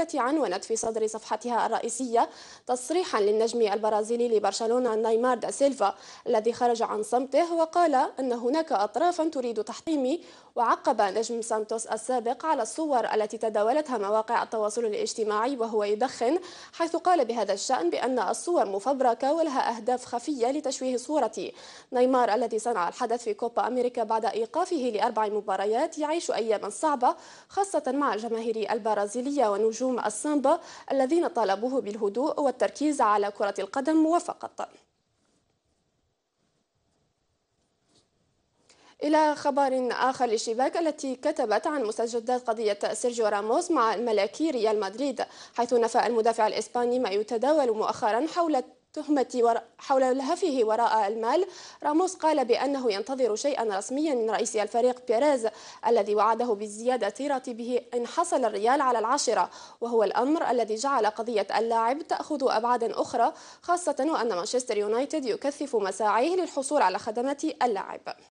التي عنونت في صدر صفحتها الرئيسية تصريحا للنجم البرازيلي لبرشلونة نيمار دا سيلفا الذي خرج عن صمته وقال أن هناك أطرافا تريد تحطيمي وعقب نجم سانتوس السابق على الصور التي تداولتها مواقع التواصل الاجتماعي وهو يدخن حيث قال بهذا الشأن بأن الصور مفبركة ولها أهداف خفية لتشويه صورتي نيمار الذي صنع الحدث في كوبا أمريكا بعد إيقافه لأربع مباريات يعيش أياما صعبة خاصة مع الجماهير البرازيلية ونجوم نجوم السامبا الذين طالبوه بالهدوء والتركيز على كرة القدم وفقط إلى خبر آخر للشباك التي كتبت عن مستجدات قضية سيرجيو راموس مع الملاكي ريال مدريد حيث نفى المدافع الإسباني ما يتداول مؤخرا حول تهمة حول لهفه وراء المال راموس قال بأنه ينتظر شيئا رسميا من رئيس الفريق بيريز الذي وعده بزيادة راتبه إن حصل الريال على العشرة وهو الأمر الذي جعل قضية اللاعب تأخذ أبعاد أخرى خاصة وأن مانشستر يونايتد يكثف مساعيه للحصول على خدمة اللاعب